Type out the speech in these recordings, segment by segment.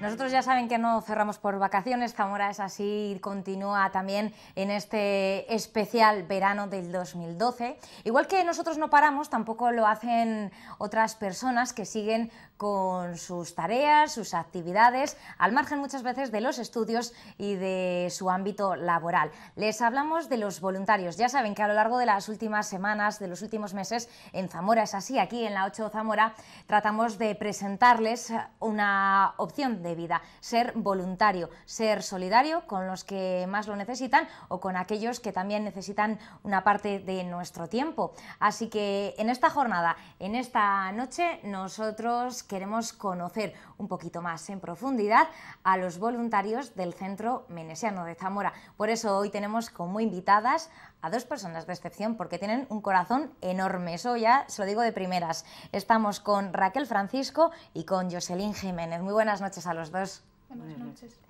Nosotros ya saben que no cerramos por vacaciones, Zamora es así, y continúa también en este especial verano del 2012. Igual que nosotros no paramos, tampoco lo hacen otras personas que siguen con sus tareas, sus actividades, al margen muchas veces de los estudios y de su ámbito laboral. Les hablamos de los voluntarios. Ya saben que a lo largo de las últimas semanas, de los últimos meses, en Zamora es así, aquí en la 8 Zamora, tratamos de presentarles una opción de vida, ser voluntario, ser solidario con los que más lo necesitan o con aquellos que también necesitan una parte de nuestro tiempo. Así que en esta jornada, en esta noche, nosotros queremos conocer un poquito más en profundidad a los voluntarios del Centro Menesiano de Zamora. Por eso hoy tenemos como invitadas a dos personas de excepción porque tienen un corazón enorme, eso ya se lo digo de primeras. Estamos con Raquel Francisco y con Jocelyn Jiménez. Muy buenas noches a los dos. Buenas noches.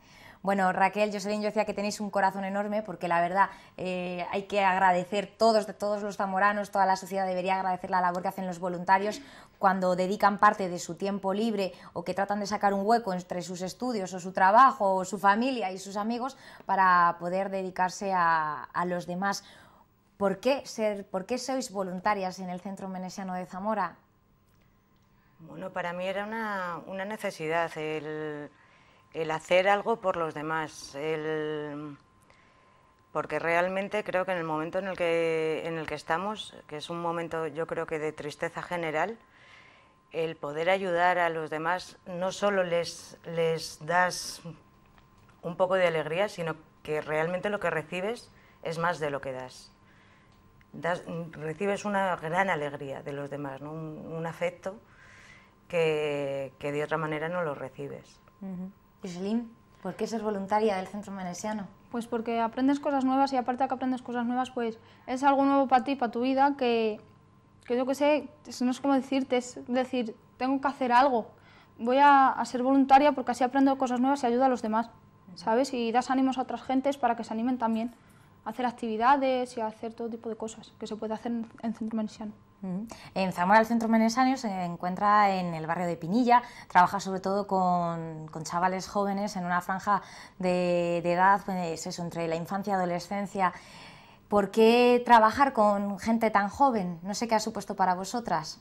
Bueno, Raquel, Jocelyn, yo decía que tenéis un corazón enorme porque la verdad eh, hay que agradecer todos, todos los zamoranos, toda la sociedad debería agradecer la labor que hacen los voluntarios cuando dedican parte de su tiempo libre o que tratan de sacar un hueco entre sus estudios o su trabajo o su familia y sus amigos para poder dedicarse a, a los demás. ¿Por qué, ser, ¿Por qué sois voluntarias en el Centro Menesiano de Zamora? Bueno, para mí era una, una necesidad el, el hacer algo por los demás, el, porque realmente creo que en el momento en el que, en el que estamos, que es un momento yo creo que de tristeza general, el poder ayudar a los demás no solo les, les das un poco de alegría, sino que realmente lo que recibes es más de lo que das. recibes una gran alegría de los demás, un, afecto que, de otra manera no lo recibes. Selim, ¿por qué ser voluntaria del Centro Menesiano? Pues porque aprendes cosas nuevas y aparte de que aprendes cosas nuevas, pues es algo nuevo para ti, para tu vida, que, que yo que sé, no es como decirte, es decir, tengo que hacer algo, voy a, ser voluntaria porque así aprendo cosas nuevas y ayudo a los demás, ¿sabes? Y das ánimos a otras gentes para que se animen también a hacer actividades y a hacer todo tipo de cosas que se puede hacer en, Centro Menesiano. En Zamora el Centro Menesano se encuentra en el barrio de Pinilla, trabaja sobre todo con, chavales jóvenes en una franja de, edad, pues entre la infancia y adolescencia. ¿Por qué trabajar con gente tan joven? No sé qué ha supuesto para vosotras.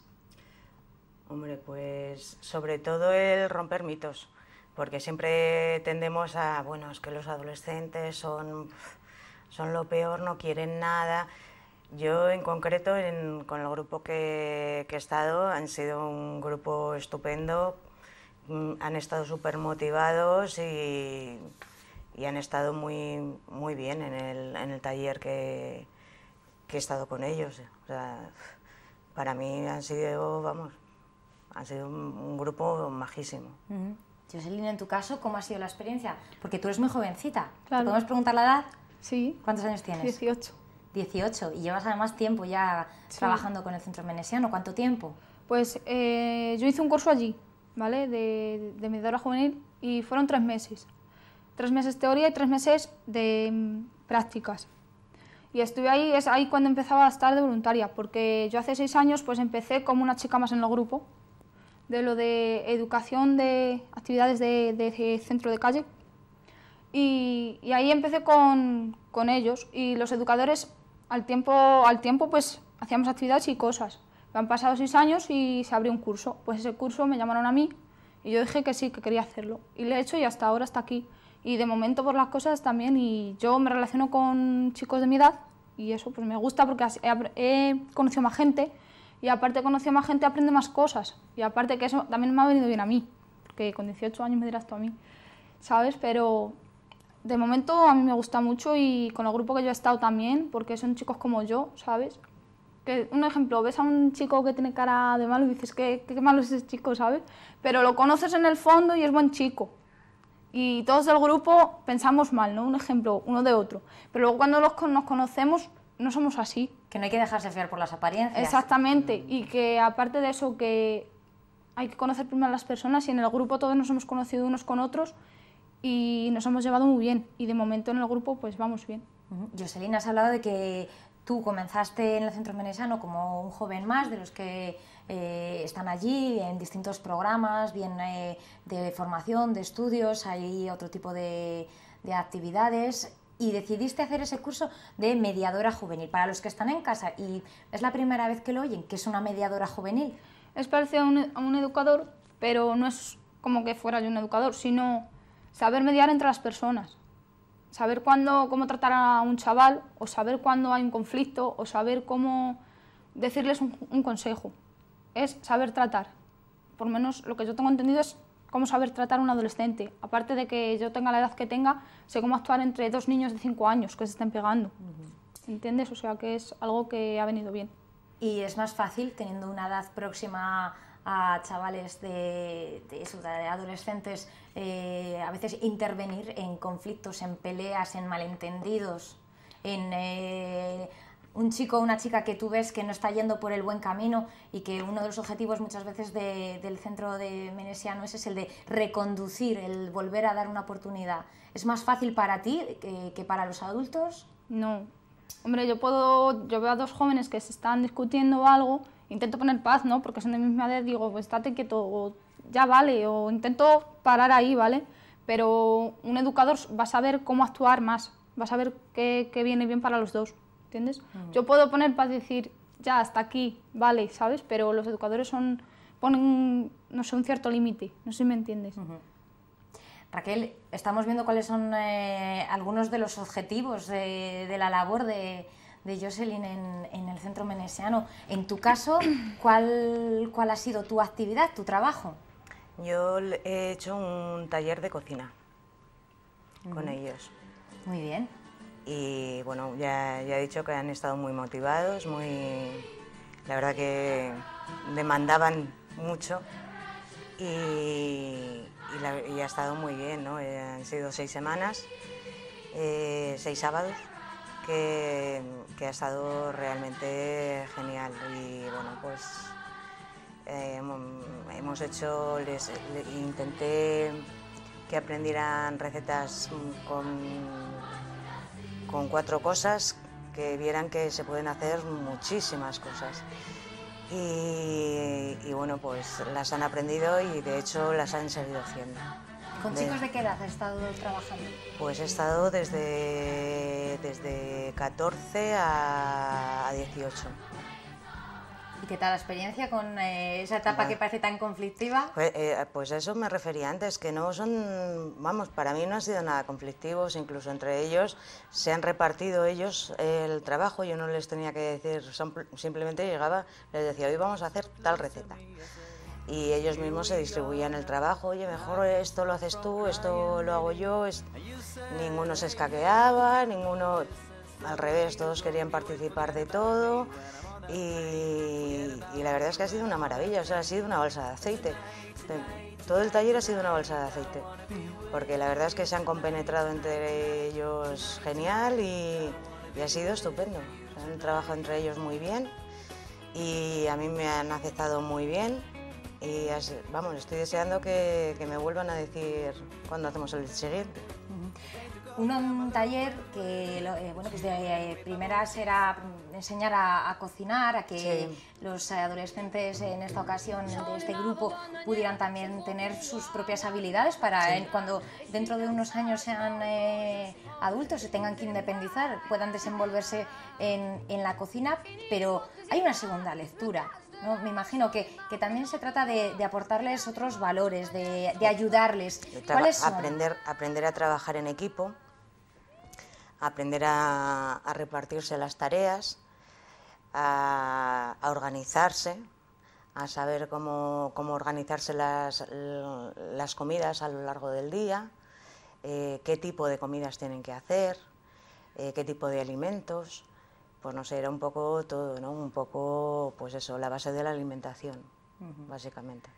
Hombre, pues sobre todo el romper mitos, porque siempre tendemos a, bueno, es que los adolescentes son, son lo peor, no quieren nada, yo en concreto con el grupo que, he estado han sido un grupo estupendo, mm, han estado súper motivados y, han estado muy, muy bien en el, en el taller que, he estado con ellos. para mí han sido, vamos, han sido un, grupo majísimo. Uh en tu caso, ¿cómo ha sido la experiencia? Porque tú eres muy jovencita. ¿Te podemos preguntar la edad? Sí. ¿Cuántos años tienes? 18. 18 y llevas además tiempo ya trabajando con el centro menesiano. ¿Cuánto tiempo? Pues eh, yo hice un curso allí, ¿vale? De, de mediadora juvenil y fueron tres meses. Tres meses teoría y tres meses de mm, prácticas. Y estuve ahí, es ahí cuando empezaba a estar de voluntaria, porque yo hace seis años pues empecé como una chica más en el grupo, de lo de educación de actividades de, de, de centro de calle. Y, y, ahí empecé con, con ellos y los educadores al tiempo, al tiempo pues hacíamos actividades y cosas. Me han pasado seis años y se abrió un curso. Pues ese curso me llamaron a mí y yo dije que sí, que quería hacerlo. Y lo he hecho y hasta ahora está aquí. Y de momento por las cosas también. Y yo me relaciono con chicos de mi edad y eso pues me gusta porque he, conocido más gente y aparte he conocido más gente, aprende más cosas. Y aparte que eso también me ha venido bien a mí, porque con 18 años me dirás tú a mí, ¿sabes? Pero de momento a mí me gusta mucho y con el grupo que yo he estado también, porque son chicos como yo, ¿sabes? Que, un ejemplo, ves a un chico que tiene cara de malo y dices, qué, qué malo es ese chico, ¿sabes? Pero lo conoces en el fondo y es buen chico. Y todos del grupo pensamos mal, ¿no? Un ejemplo, uno de otro. Pero luego cuando los, nos conocemos, no somos así. Que no hay que dejarse fiar por las apariencias. Exactamente. Mm. Y que aparte de eso, que hay que conocer primero a las personas y en el grupo todos nos hemos conocido unos con otros y nos hemos llevado muy bien y de momento en el grupo pues vamos bien. Joselina Jocelyn, has hablado de que tú comenzaste en el Centro Menesano como un joven más de los que eh, están allí en distintos programas, bien eh, de formación, de estudios, hay otro tipo de, actividades y decidiste hacer ese curso de mediadora juvenil. Para los que están en casa y es la primera vez que lo oyen, ¿qué es una mediadora juvenil? Es parecido a un, a un educador, pero no es como que fuera yo un educador, sino saber mediar entre las personas, saber cuándo, cómo tratar a un chaval, o saber cuándo hay un conflicto, o saber cómo decirles un, consejo. Es saber tratar. Por lo menos lo que yo tengo entendido es cómo saber tratar a un adolescente. Aparte de que yo tenga la edad que tenga, sé cómo actuar entre dos niños de 5 años que se estén pegando. ¿Entiendes? O sea que es algo que ha venido bien. ¿Y es más fácil teniendo una edad próxima a chavales de, de, adolescentes eh, a veces intervenir en conflictos, en peleas, en malentendidos, en eh, un chico o una chica que tú ves que no está yendo por el buen camino y que uno de los objetivos muchas veces del centro de Menesiano es el de reconducir, el volver a dar una oportunidad. ¿Es más fácil para ti que, para los adultos? No. Hombre, yo puedo, yo veo a dos jóvenes que se están discutiendo algo intento poner paz, ¿no? Porque son de mis madres, digo, pues estate quieto, ya vale, o intento parar ahí, ¿vale? Pero un educador va a saber cómo actuar más, va a saber qué, viene bien para los dos, ¿entiendes? Yo puedo poner paz y decir, ya, hasta aquí, vale, ¿sabes? Pero los educadores son, ponen, no sé, un cierto límite, no sé si me entiendes. Raquel, estamos viendo cuáles son eh, algunos de los objetivos de la labor de, de Jocelyn en, el centro menesiano. En tu caso, ¿cuál, ha sido tu actividad, tu trabajo? Yo he hecho un taller de cocina con ellos. Muy bien. Y bueno, ya, he dicho que han estado muy motivados, muy... La verdad que demandaban mucho y, ha estado muy bien, ¿no? Eh, han sido seis semanas, eh, seis sábados que, ha estado realmente genial. Y bueno, pues eh, hemos hecho, les, intenté que aprendieran recetas con, cuatro cosas, que vieran que se pueden hacer muchísimas cosas. y, bueno, pues las han aprendido y de hecho las han seguido haciendo. ¿Con chicos de qué edad has estado trabajando? Pues he estado desde, desde 14 a, 18. ¿Y qué tal la experiencia con eh, esa etapa que parece tan conflictiva? Pues, eh, pues eso me refería antes, que no son, vamos, para mí no han sido nada conflictivos, incluso entre ellos se han repartido ellos el trabajo, yo no les tenía que decir, simplemente llegaba, les decía, hoy vamos a hacer tal receta y ellos mismos se distribuían el trabajo. Oye, mejor esto lo haces tú, esto lo hago yo. Ninguno se escaqueaba, ninguno, al revés, todos querían participar de todo. Y, la verdad es que ha sido una maravilla, o sea, ha sido una bolsa de aceite. Todo el taller ha sido una bolsa de aceite, porque la verdad es que se han compenetrado entre ellos genial y, ha sido estupendo. han trabajado entre ellos muy bien y a mí me han aceptado muy bien y vamos, estoy deseando que, me vuelvan a decir cuándo hacemos el siguiente. Un, taller que, eh, bueno, pues de eh, primeras era enseñar a, cocinar, a que los adolescentes en esta ocasión de este grupo pudieran también tener sus propias habilidades para cuando dentro de unos años sean eh, adultos, ...y tengan que independizar, puedan desenvolverse en, en la cocina, pero hay una segunda lectura ¿no? Me imagino que, también se trata de, aportarles otros valores, de, ayudarles. ¿Cuáles son? Aprender, aprender a trabajar en equipo, aprender a, repartirse las tareas, a, organizarse, a saber cómo, organizarse las, las, comidas a lo largo del día, eh, qué tipo de comidas tienen que hacer, eh, qué tipo de alimentos pues no sé, era un poco todo, ¿no? Un poco, pues eso, la base de la alimentación, básicamente.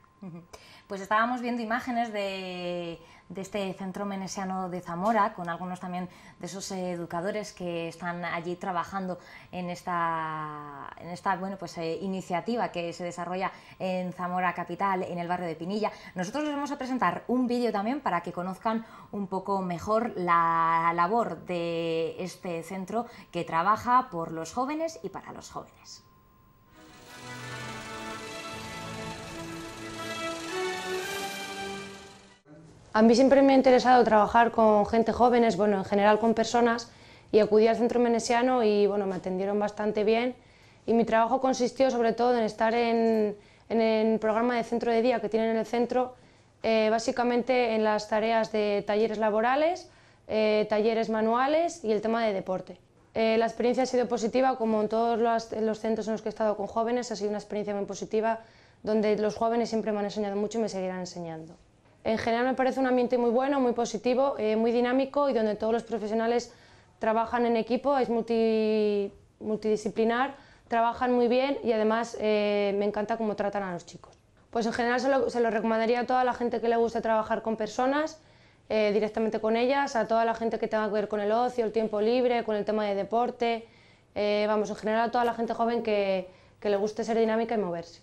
Pues estábamos viendo imágenes de, este centro menesiano de Zamora, con algunos también de esos educadores que están allí trabajando en esta, en esta bueno, pues, eh, iniciativa que se desarrolla en Zamora Capital, en el barrio de Pinilla. Nosotros les vamos a presentar un vídeo también para que conozcan un poco mejor la labor de este centro que trabaja por los jóvenes y para los jóvenes. A mí siempre me ha interesado trabajar con gente jóvenes, bueno, en general con personas, y acudí al centro menesiano y bueno, me atendieron bastante bien. Y mi trabajo consistió sobre todo en estar en, el programa de centro de día que tienen en el centro, eh, básicamente en las tareas de talleres laborales, eh, talleres manuales y el tema de deporte. Eh, la experiencia ha sido positiva, como en todos los centros en los que he estado con jóvenes, ha sido una experiencia muy positiva, donde los jóvenes siempre me han enseñado mucho y me seguirán enseñando. En general me parece un ambiente muy bueno, muy positivo, eh, muy dinámico y donde todos los profesionales trabajan en equipo, es multidisciplinar, trabajan muy bien y además eh, me encanta cómo tratan a los chicos. Pues en general se lo, recomendaría a toda la gente que le guste trabajar con personas, eh, directamente con ellas, a toda la gente que tenga que ver con el ocio, el tiempo libre, con el tema de deporte, vamos, en general a toda la gente joven que le guste ser dinámica y moverse.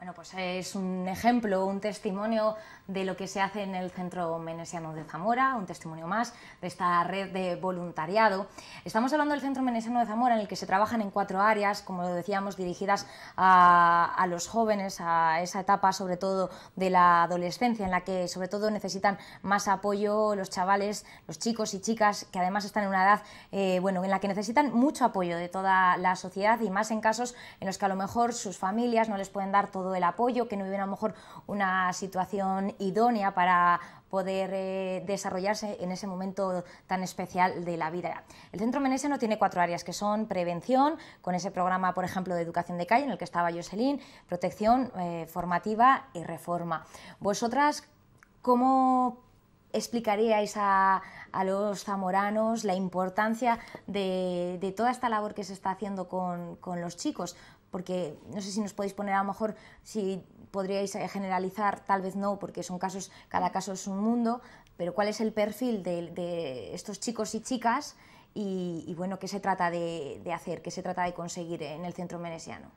Bueno, pues es un ejemplo, un testimonio de lo que se hace en el Centro Menesiano de Zamora, un testimonio más de esta red de voluntariado. Estamos hablando del Centro Menesiano de Zamora, en el que se trabajan en cuatro áreas, como decíamos, dirigidas a, los jóvenes, a esa etapa sobre todo de la adolescencia, en la que sobre todo necesitan más apoyo los chavales, los chicos y chicas, que además están en una edad eh, bueno, en la que necesitan mucho apoyo de toda la sociedad y más en casos en los que a lo mejor sus familias no les pueden dar todo el apoyo, que no viven a lo mejor una situación idónea para poder eh, desarrollarse en ese momento tan especial de la vida. El Centro no tiene cuatro áreas, que son prevención, con ese programa, por ejemplo, de educación de calle, en el que estaba Jocelyn, protección eh, formativa y reforma. Vosotras, ¿cómo explicaríais a, los zamoranos la importancia de, toda esta labor que se está haciendo con, con los chicos? porque no sé si nos podéis poner a lo mejor si podríais eh, generalizar, tal vez no, porque son casos, cada caso es un mundo, pero cuál es el perfil de, estos chicos y chicas y, bueno, qué se trata de, hacer, qué se trata de conseguir en el centro menesiano.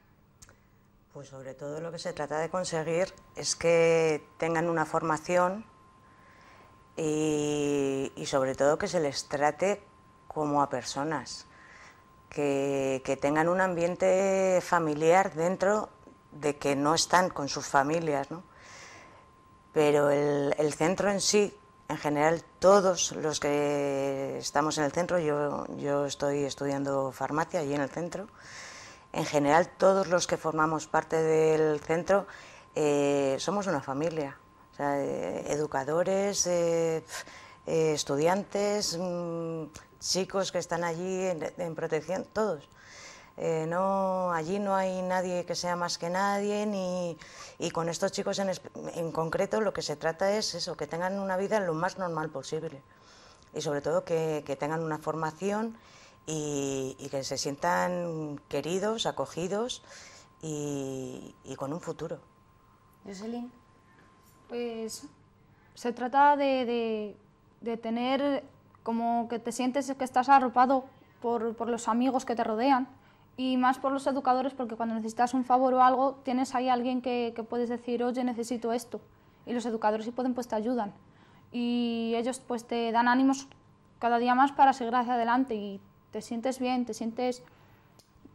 Pues sobre todo lo que se trata de conseguir es que tengan una formación y sobre todo que se les trate como a personas que, tengan un ambiente familiar dentro de que no están con sus familias, Pero el, centro en sí, en general, todos los que estamos en el centro, yo, yo estoy estudiando farmacia allí en el centro, en general todos los que formamos parte del centro eh, somos una familia, eh, educadores, eh, estudiantes, mm, chicos que están allí en, protección, todos. Eh, no, allí no hay nadie que sea más que nadie, ni, y con estos chicos en, en, concreto lo que se trata es eso, que tengan una vida lo más normal posible y sobre todo que, tengan una formación y, que se sientan queridos, acogidos y, con un futuro. Jocelyn. Pues se trata de, de tener como que te sientes que estás arropado por, los amigos que te rodean y más por los educadores porque cuando necesitas un favor o algo tienes ahí alguien que, puedes decir, oye, necesito esto. Y los educadores si pueden pues te ayudan y ellos pues te dan ánimos cada día más para seguir hacia adelante y te sientes bien, te sientes...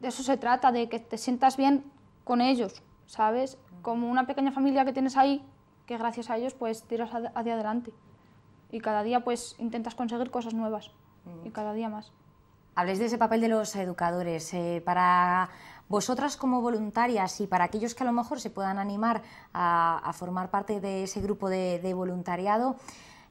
De eso se trata, de que te sientas bien con ellos, ¿sabes? Como una pequeña familia que tienes ahí, que gracias a ellos pues tiras hacia adelante y cada día pues intentas conseguir cosas nuevas mm. y cada día más. Habléis de ese papel de los educadores. Eh, para vosotras como voluntarias y para aquellos que a lo mejor se puedan animar a, formar parte de ese grupo de, voluntariado,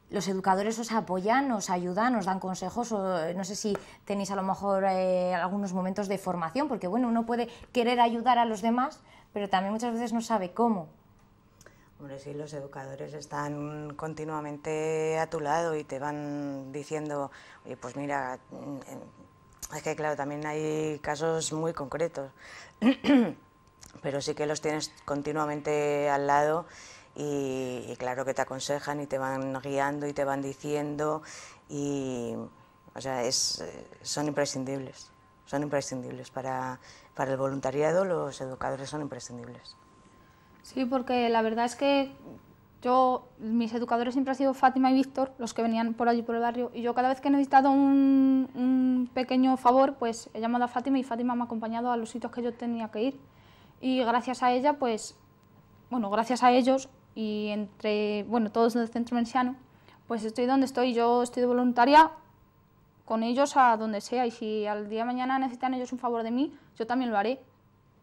¿los educadores os apoyan, os ayudan, os dan consejos? Eh, no sé si tenéis a lo mejor eh, algunos momentos de formación, porque bueno, uno puede querer ayudar a los demás, pero también muchas veces no sabe cómo. Hombre, sí, los educadores están continuamente a tu lado y te van diciendo, oye, pues mira, mm, eh, es que claro, también hay casos muy concretos, pero sí que los tienes continuamente al lado y, claro que te aconsejan y te van guiando y te van diciendo y, o sea, eh, son imprescindibles, son imprescindibles para, para el voluntariado, los educadores son imprescindibles. Sí, porque la verdad es que yo, mis educadores siempre han sido Fátima y Víctor, los que venían por allí por el barrio, y yo cada vez que he necesitado un, pequeño favor, pues he llamado a Fátima y Fátima me ha acompañado a los sitios que yo tenía que ir. Y gracias a ella, pues, bueno, gracias a ellos y entre, bueno, todos del centro menciano pues estoy donde estoy. Yo estoy de voluntaria con ellos a donde sea y si al día de mañana necesitan ellos un favor de mí, yo también lo haré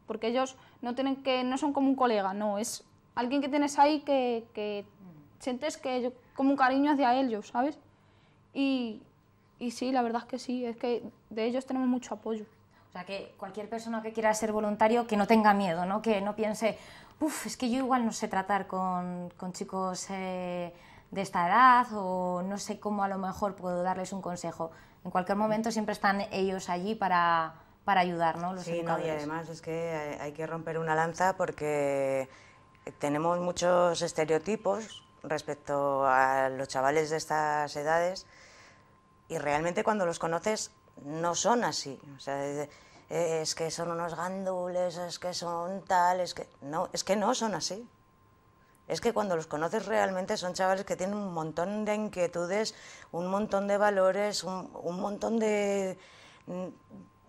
porque ellos no, tienen que, no son como un colega, no, es alguien que tienes ahí que, sientes que como un cariño hacia ellos, ¿sabes? Y, y sí, la verdad es que sí, es que de ellos tenemos mucho apoyo. O sea, que cualquier persona que quiera ser voluntario, que no tenga miedo, ¿no? Que no piense, uff, es que yo igual no sé tratar con, con chicos eh, de esta edad o no sé cómo a lo mejor puedo darles un consejo. En cualquier momento siempre están ellos allí para, para ayudarnos los sí, y además es que hay que romper una lanza porque tenemos muchos estereotipos respecto a los chavales de estas edades y realmente cuando los conoces no son así. O sea, es que son unos gandules, es que son tal, es que no, es que no son así. Es que cuando los conoces realmente son chavales que tienen un montón de inquietudes, un montón de valores, un, un montón de,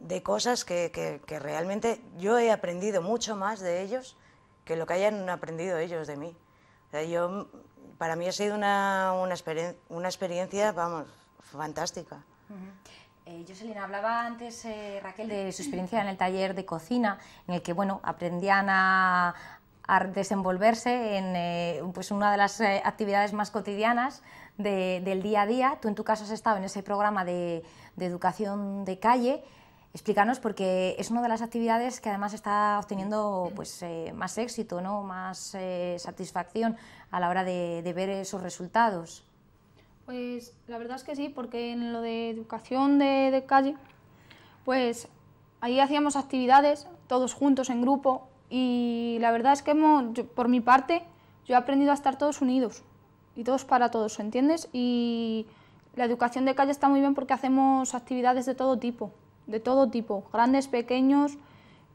de cosas que, realmente yo he aprendido mucho más de ellos que lo que hayan aprendido ellos de mí. yo, para mí ha sido una, una, experiencia, vamos, fantástica. Eh, Jocelyn, hablaba antes eh, Raquel de su experiencia en el taller de cocina, en el que bueno, aprendían a, desenvolverse en eh, pues una de las actividades más cotidianas del día a día. Tú en tu caso has estado en ese programa de educación de calle. Explícanos porque es una de las actividades que además está obteniendo pues, eh, más éxito, ¿no? más eh, satisfacción a la hora de, ver esos resultados. Pues la verdad es que sí, porque en lo de educación de, calle, pues ahí hacíamos actividades todos juntos en grupo y la verdad es que por mi parte yo he aprendido a estar todos unidos y todos para todos, ¿entiendes? Y la educación de calle está muy bien porque hacemos actividades de todo tipo de todo tipo, grandes, pequeños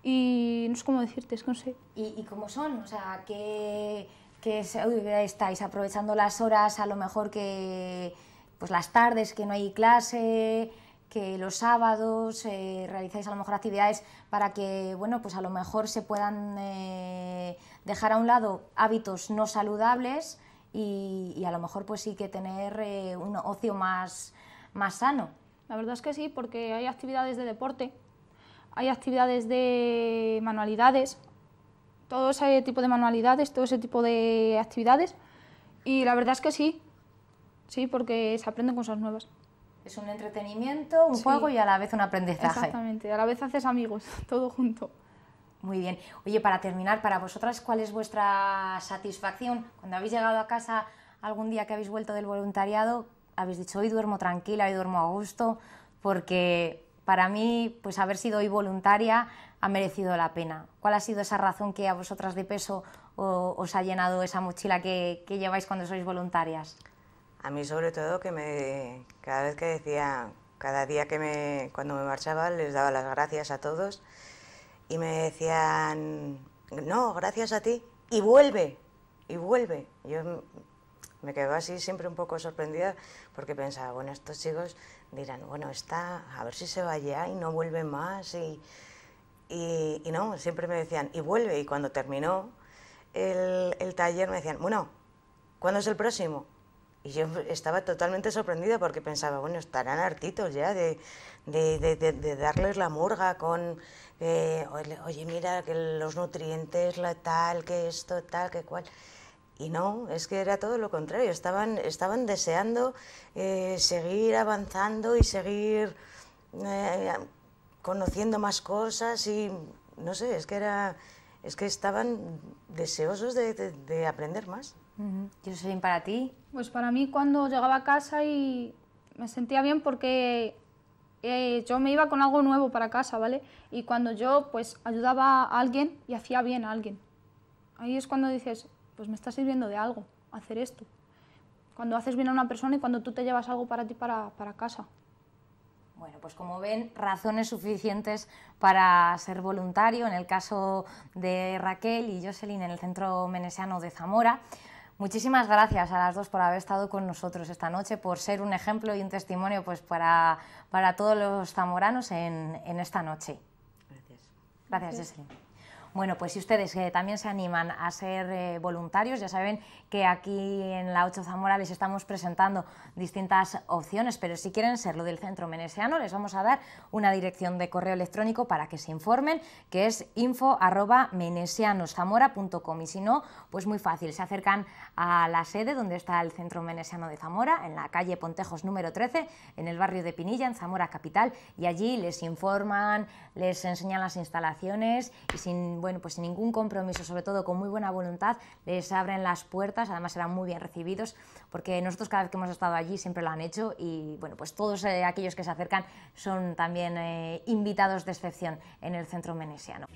y no sé cómo decirte, es que no sé. ¿Y, y cómo son? O sea, que estáis aprovechando las horas, a lo mejor que pues las tardes que no hay clase, que los sábados eh, realizáis a lo mejor actividades para que, bueno, pues a lo mejor se puedan eh, dejar a un lado hábitos no saludables y, y, a lo mejor pues sí que tener eh, un ocio más, más sano. La verdad es que sí, porque hay actividades de deporte, hay actividades de manualidades, todo ese tipo de manualidades, todo ese tipo de actividades. Y la verdad es que sí, sí, porque se aprenden cosas nuevas. Es un entretenimiento, un juego y a la vez un aprendizaje. Exactamente, a la vez haces amigos, todo junto. Muy bien. Oye, para terminar, para vosotras, ¿cuál es vuestra satisfacción cuando habéis llegado a casa algún día que habéis vuelto del voluntariado? habéis dicho, hoy duermo tranquila, hoy duermo a gusto, porque para mí, pues haber sido hoy voluntaria ha merecido la pena. ¿Cuál ha sido esa razón que a vosotras de peso os ha llenado esa mochila que, lleváis cuando sois voluntarias? A mí sobre todo que me, cada vez que decía, cada día que me, cuando me marchaba les daba las gracias a todos y me decían, no, gracias a ti, y vuelve, y vuelve. Yo me quedo así siempre un poco sorprendida porque pensaba, bueno, estos chicos dirán, bueno, está, a ver si se va ya y no vuelve más. Y, no, siempre me decían, y vuelve. Y cuando terminó el, taller me decían, bueno, ¿cuándo es el próximo? Y yo estaba totalmente sorprendida porque pensaba, bueno, estarán hartitos ya de, de, darles la murga con, eh, oye, mira, que los nutrientes, la tal, que esto, tal, que cual. Y no, es que era todo lo contrario, estaban, estaban deseando eh, seguir avanzando y seguir eh, conociendo más cosas y no sé, es que, era, es que estaban deseosos de, aprender más. Yo es bien para ti. Pues para mí cuando llegaba a casa y me sentía bien porque eh, yo me iba con algo nuevo para casa, ¿vale? Y cuando yo pues ayudaba a alguien y hacía bien a alguien. Ahí es cuando dices, pues me está sirviendo de algo hacer esto. Cuando haces bien a una persona y cuando tú te llevas algo para ti para, casa. Bueno, pues como ven, razones suficientes para ser voluntario en el caso de Raquel y Jocelyn en el Centro Menesiano de Zamora. Muchísimas gracias a las dos por haber estado con nosotros esta noche, por ser un ejemplo y un testimonio pues, para, para todos los zamoranos en, esta noche. Gracias. Gracias, gracias. Jocelyn. Bueno, pues si ustedes eh, también se animan a ser eh, voluntarios, ya saben que aquí en la 8 Zamora les estamos presentando distintas opciones, pero si quieren ser lo del Centro Menesiano, les vamos a dar una dirección de correo electrónico para que se informen, que es info.menesianoszamora.com y si no, pues muy fácil, se acercan a la sede donde está el Centro Menesiano de Zamora, en la calle Pontejos número 13, en el barrio de Pinilla, en Zamora Capital, y allí les informan, les enseñan las instalaciones y sin bueno, pues sin ningún compromiso, sobre todo con muy buena voluntad, les abren las puertas, además serán muy bien recibidos, porque nosotros cada vez que hemos estado allí siempre lo han hecho y bueno, pues todos eh, aquellos que se acercan son también eh, invitados de excepción en el centro menesiano.